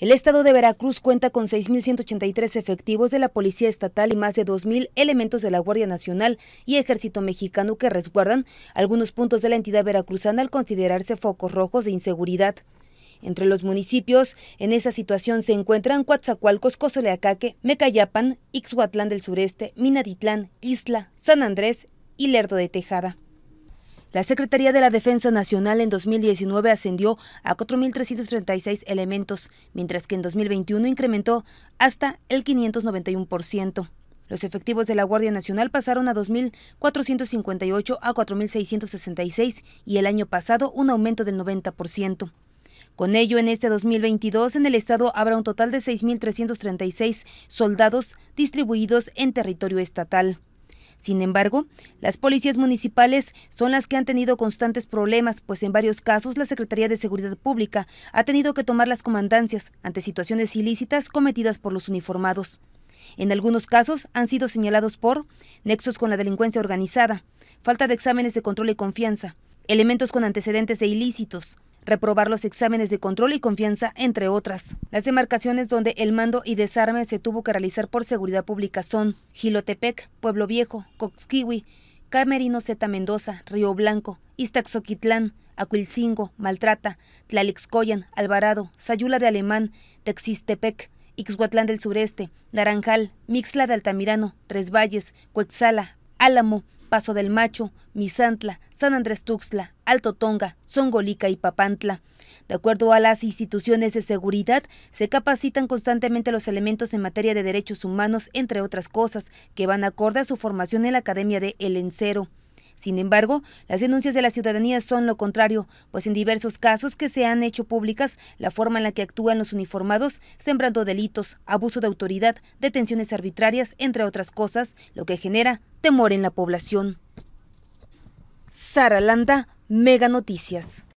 El estado de Veracruz cuenta con 6.183 efectivos de la Policía Estatal y más de 2.000 elementos de la Guardia Nacional y Ejército Mexicano que resguardan algunos puntos de la entidad veracruzana al considerarse focos rojos de inseguridad. Entre los municipios en esa situación se encuentran Coatzacoalcos, Cozoleacaque, Mecayapan, Ixhuatlán del Sureste, Minatitlán, Isla, San Andrés y Lerdo de Tejada. La Secretaría de la Defensa Nacional en 2019 ascendió a 4.336 elementos, mientras que en 2021 incrementó hasta el 591%. Los efectivos de la Guardia Nacional pasaron a 2.458 a 4.666 y el año pasado un aumento del 90%. Con ello, en este 2022 en el estado habrá un total de 6.336 soldados distribuidos en territorio estatal. Sin embargo, las policías municipales son las que han tenido constantes problemas, pues en varios casos la Secretaría de Seguridad Pública ha tenido que tomar las comandancias ante situaciones ilícitas cometidas por los uniformados. En algunos casos han sido señalados por nexos con la delincuencia organizada, falta de exámenes de control y confianza, elementos con antecedentes de ilícitos, reprobar los exámenes de control y confianza, entre otras. Las demarcaciones donde el mando y desarme se tuvo que realizar por seguridad pública son Gilotepec, Pueblo Viejo, Coxquiwi, Camerino Z Mendoza, Río Blanco, Iztaxoquitlán, Acuilcingo, Maltrata, Tlalixcoyan, Alvarado, Sayula de Alemán, Texistepec, Ixhuatlán del Sureste, Naranjal, Mixla de Altamirano, Tres Valles, Coexala, Álamo, Paso del Macho, Misantla, San Andrés Tuxtla, Alto Tonga, Zongolica y Papantla. De acuerdo a las instituciones de seguridad, se capacitan constantemente los elementos en materia de derechos humanos, entre otras cosas, que van acorde a su formación en la Academia de El Encero. Sin embargo, las denuncias de la ciudadanía son lo contrario, pues en diversos casos que se han hecho públicas, la forma en la que actúan los uniformados, sembrando delitos, abuso de autoridad, detenciones arbitrarias, entre otras cosas, lo que genera temor en la población. Sara Landa, Mega Noticias.